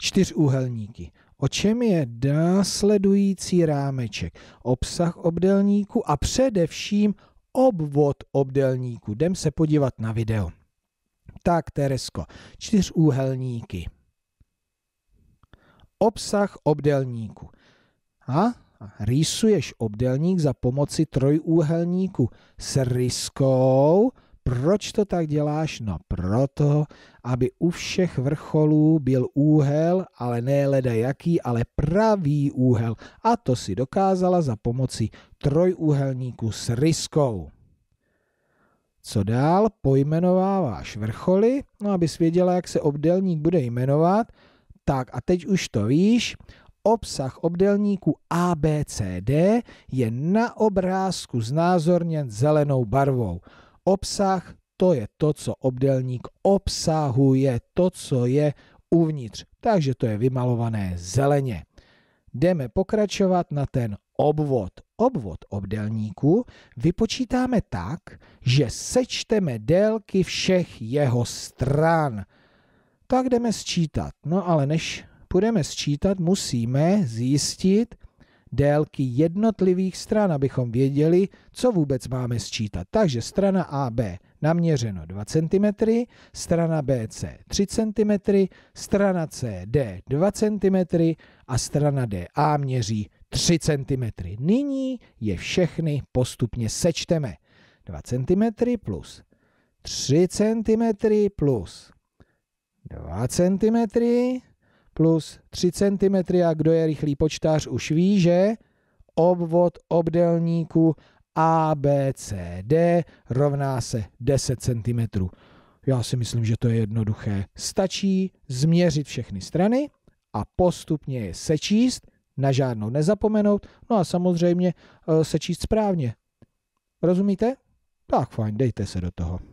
čtyřúhelníky. O čem je následující rámeček? Obsah obdelníku a především obvod obdelníku. Jdem se podívat na video. Tak, Teresko, čtyřúhelníky. Obsah obdelníku. A rýsuješ obdelník za pomoci trojúhelníku s ryskou, proč to tak děláš? No proto, aby u všech vrcholů byl úhel, ale ne leda jaký, ale pravý úhel. A to si dokázala za pomoci trojúhelníku s ryskou. Co dál? Pojmenováváš vrcholy, no aby věděla, jak se obdelník bude jmenovat. Tak a teď už to víš, obsah obdelníku ABCD je na obrázku znázorněn zelenou barvou. Obsah to je to, co obdelník obsahuje, to, co je uvnitř. Takže to je vymalované zeleně. Jdeme pokračovat na ten obvod. Obvod obdelníku vypočítáme tak, že sečteme délky všech jeho stran. Tak jdeme sčítat. No ale než půjdeme sčítat, musíme zjistit, délky jednotlivých stran, abychom věděli, co vůbec máme sčítat. Takže strana AB naměřeno 2 cm, strana BC 3 cm, strana CD 2 cm a strana DA měří 3 cm. Nyní je všechny postupně sečteme. 2 cm plus 3 cm plus 2 cm plus 3 cm a kdo je rychlý počtář už ví, že obvod obdelníku ABCD rovná se 10 cm. Já si myslím, že to je jednoduché. Stačí změřit všechny strany a postupně je sečíst, na žádnou nezapomenout, no a samozřejmě eh, sečíst správně. Rozumíte? Tak fajn, dejte se do toho.